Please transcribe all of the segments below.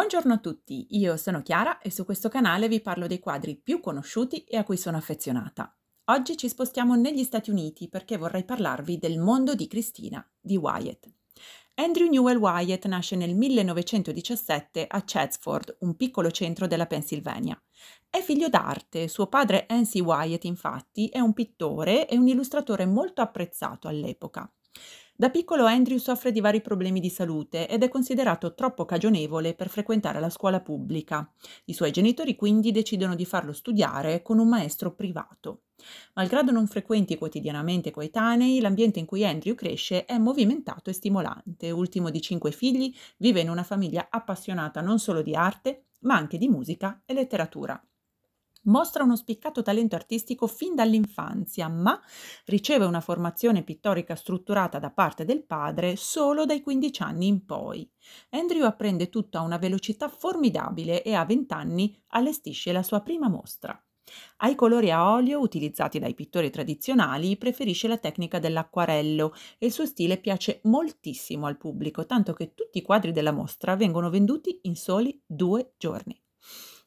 Buongiorno a tutti, io sono Chiara e su questo canale vi parlo dei quadri più conosciuti e a cui sono affezionata. Oggi ci spostiamo negli Stati Uniti perché vorrei parlarvi del mondo di Cristina di Wyatt. Andrew Newell Wyatt nasce nel 1917 a Chatsford, un piccolo centro della Pennsylvania. È figlio d'arte, suo padre Ansi Wyatt infatti è un pittore e un illustratore molto apprezzato all'epoca. Da piccolo Andrew soffre di vari problemi di salute ed è considerato troppo cagionevole per frequentare la scuola pubblica. I suoi genitori quindi decidono di farlo studiare con un maestro privato. Malgrado non frequenti quotidianamente coetanei, l'ambiente in cui Andrew cresce è movimentato e stimolante. Ultimo di cinque figli, vive in una famiglia appassionata non solo di arte, ma anche di musica e letteratura. Mostra uno spiccato talento artistico fin dall'infanzia, ma riceve una formazione pittorica strutturata da parte del padre solo dai 15 anni in poi. Andrew apprende tutto a una velocità formidabile e a 20 anni allestisce la sua prima mostra. Ai colori a olio utilizzati dai pittori tradizionali preferisce la tecnica dell'acquarello e il suo stile piace moltissimo al pubblico, tanto che tutti i quadri della mostra vengono venduti in soli due giorni.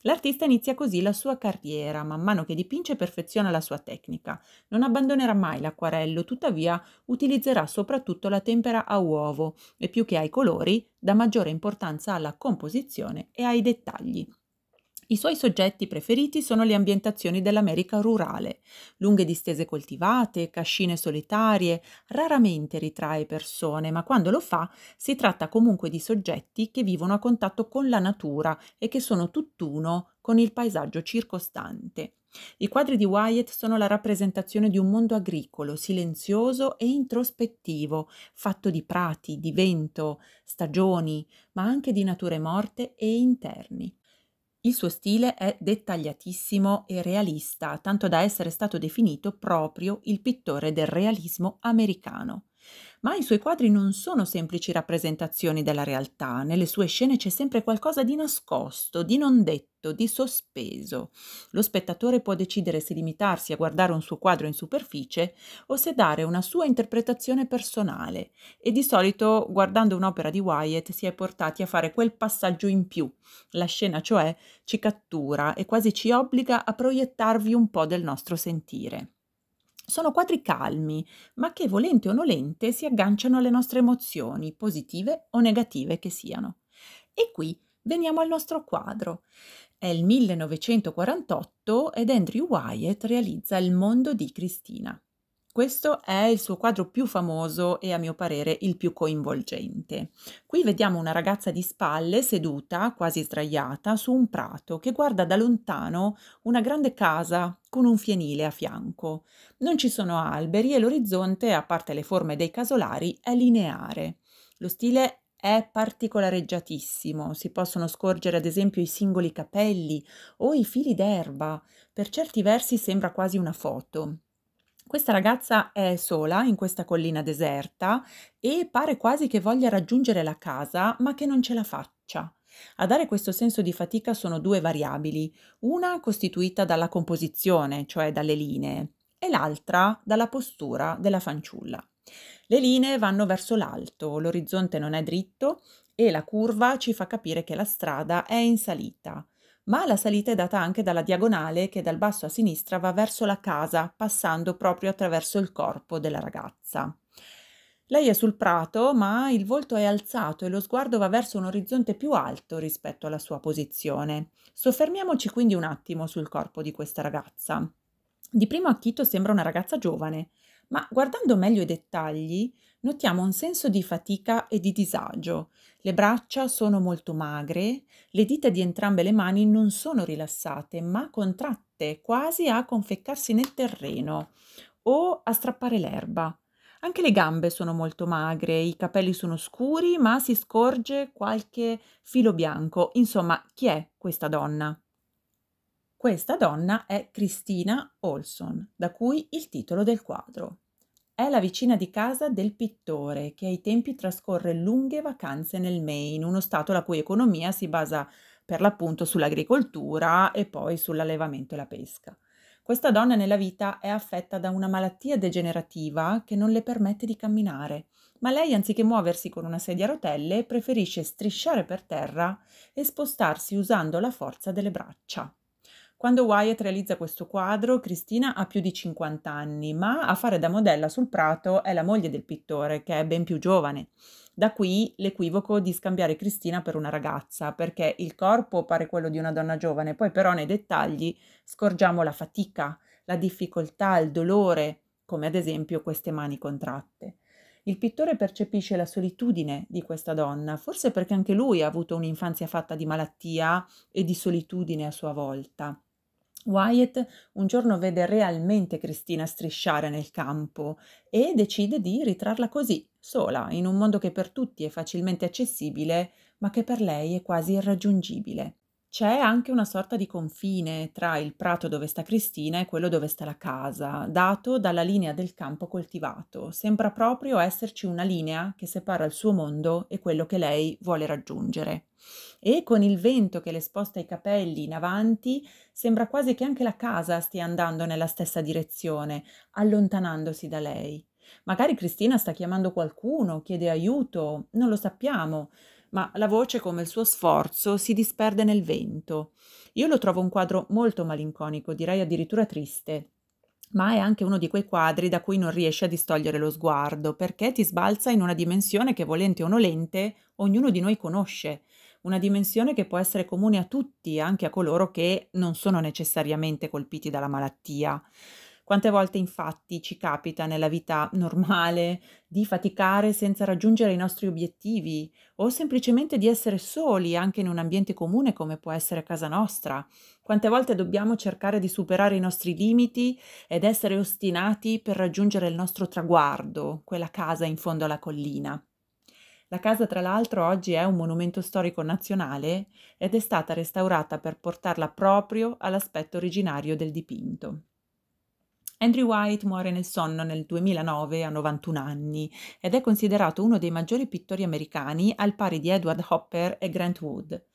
L'artista inizia così la sua carriera, man mano che dipinge e perfeziona la sua tecnica. Non abbandonerà mai l'acquarello, tuttavia utilizzerà soprattutto la tempera a uovo e più che ai colori dà maggiore importanza alla composizione e ai dettagli. I suoi soggetti preferiti sono le ambientazioni dell'America rurale, lunghe distese coltivate, cascine solitarie, raramente ritrae persone, ma quando lo fa si tratta comunque di soggetti che vivono a contatto con la natura e che sono tutt'uno con il paesaggio circostante. I quadri di Wyatt sono la rappresentazione di un mondo agricolo, silenzioso e introspettivo, fatto di prati, di vento, stagioni, ma anche di nature morte e interni. Il suo stile è dettagliatissimo e realista, tanto da essere stato definito proprio il pittore del realismo americano. Ma i suoi quadri non sono semplici rappresentazioni della realtà, nelle sue scene c'è sempre qualcosa di nascosto, di non detto sospinto, di sospeso. Lo spettatore può decidere se limitarsi a guardare un suo quadro in superficie o se dare una sua interpretazione personale e di solito guardando un'opera di Wyatt si è portati a fare quel passaggio in più. La scena cioè ci cattura e quasi ci obbliga a proiettarvi un po' del nostro sentire. Sono quadri calmi, ma che volente o nolente si agganciano alle nostre emozioni, positive o negative che siano. E qui veniamo al nostro quadro. È il 1948 ed Andrew Wyatt realizza Il mondo di Cristina. Questo è il suo quadro più famoso e a mio parere il più coinvolgente. Qui vediamo una ragazza di spalle seduta, quasi sdraiata, su un prato che guarda da lontano una grande casa con un fienile a fianco. Non ci sono alberi e l'orizzonte, a parte le forme dei casolari, è lineare. Lo stile è particolareggiatissimo, si possono scorgere ad esempio i singoli capelli o i fili d'erba, per certi versi sembra quasi una foto. Questa ragazza è sola in questa collina deserta e pare quasi che voglia raggiungere la casa, ma che non ce la faccia. A dare questo senso di fatica sono due variabili, una costituita dalla composizione, cioè dalle linee, e l'altra dalla postura della fanciulla. Le linee vanno verso l'alto, l'orizzonte non è dritto e la curva ci fa capire che la strada è in salita, ma la salita è data anche dalla diagonale che dal basso a sinistra va verso la casa, passando proprio attraverso il corpo della ragazza. Lei è sul prato, ma il volto è alzato e lo sguardo va verso un orizzonte più alto rispetto alla sua posizione. Soffermiamoci quindi un attimo sul corpo di questa ragazza. Di primo acchito sembra una ragazza giovane, ma guardando meglio i dettagli notiamo un senso di fatica e di disagio. Le braccia sono molto magre, le dita di entrambe le mani non sono rilassate, ma contratte, quasi a conficcarsi nel terreno o a strappare l'erba. Anche le gambe sono molto magre, i capelli sono scuri, ma si scorge qualche filo bianco. Insomma, chi è questa donna? Questa donna è Cristina Olson, da cui il titolo del quadro. È la vicina di casa del pittore che ai tempi trascorre lunghe vacanze nel Maine, uno stato la cui economia si basa per l'appunto sull'agricoltura e poi sull'allevamento e la pesca. Questa donna nella vita è affetta da una malattia degenerativa che non le permette di camminare, ma lei anziché muoversi con una sedia a rotelle preferisce strisciare per terra e spostarsi usando la forza delle braccia. Quando Wyatt realizza questo quadro, Cristina ha più di 50 anni, ma a fare da modella sul prato è la moglie del pittore, che è ben più giovane. Da qui l'equivoco di scambiare Cristina per una ragazza, perché il corpo pare quello di una donna giovane, poi però nei dettagli scorgiamo la fatica, la difficoltà, il dolore, come ad esempio queste mani contratte. Il pittore percepisce la solitudine di questa donna, forse perché anche lui ha avuto un'infanzia fatta di malattia e di solitudine a sua volta. Wyatt un giorno vede realmente Cristina strisciare nel campo e decide di ritrarla così, sola, in un mondo che per tutti è facilmente accessibile, ma che per lei è quasi irraggiungibile. C'è anche una sorta di confine tra il prato dove sta Cristina e quello dove sta la casa, dato dalla linea del campo coltivato. Sembra proprio esserci una linea che separa il suo mondo e quello che lei vuole raggiungere. E con il vento che le sposta i capelli in avanti, sembra quasi che anche la casa stia andando nella stessa direzione, allontanandosi da lei. Magari Cristina sta chiamando qualcuno, chiede aiuto, non lo sappiamo, ma la voce, come il suo sforzo, si disperde nel vento. Io lo trovo un quadro molto malinconico, direi addirittura triste ma è anche uno di quei quadri da cui non riesci a distogliere lo sguardo, perché ti sbalza in una dimensione che volente o nolente ognuno di noi conosce, una dimensione che può essere comune a tutti, anche a coloro che non sono necessariamente colpiti dalla malattia. Quante volte infatti ci capita nella vita normale di faticare senza raggiungere i nostri obiettivi o semplicemente di essere soli anche in un ambiente comune come può essere casa nostra? Quante volte dobbiamo cercare di superare i nostri limiti ed essere ostinati per raggiungere il nostro traguardo, quella casa in fondo alla collina? La casa, tra l'altro, oggi è un monumento storico nazionale ed è stata restaurata per portarla proprio all'aspetto originario del dipinto. Andrew White muore nel sonno nel 2009 a 91 anni ed è considerato uno dei maggiori pittori americani al pari di Edward Hopper e Grant Wood.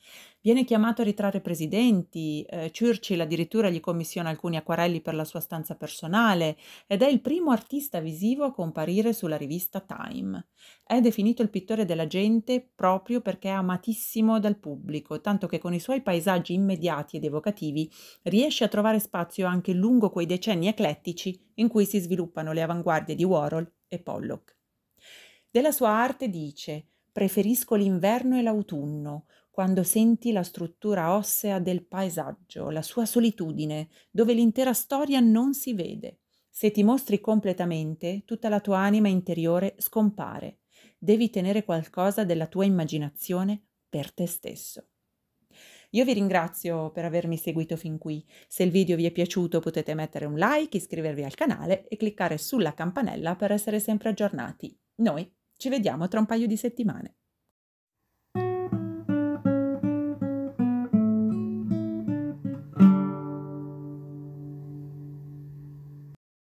Viene chiamato a ritrarre presidenti, eh, Churchill addirittura gli commissiona alcuni acquarelli per la sua stanza personale ed è il primo artista visivo a comparire sulla rivista Time. È definito il pittore della gente proprio perché è amatissimo dal pubblico, tanto che con i suoi paesaggi immediati ed evocativi riesce a trovare spazio anche lungo quei decenni eclettici in cui si sviluppano le avanguardie di Warhol e Pollock. Della sua arte dice: Preferisco l'inverno e l'autunno, quando senti la struttura ossea del paesaggio, la sua solitudine, dove l'intera storia non si vede. Se ti mostri completamente, tutta la tua anima interiore scompare. Devi tenere qualcosa della tua immaginazione per te stesso. Io vi ringrazio per avermi seguito fin qui. Se il video vi è piaciuto potete mettere un like, iscrivervi al canale e cliccare sulla campanella per essere sempre aggiornati. Noi ci vediamo tra un paio di settimane.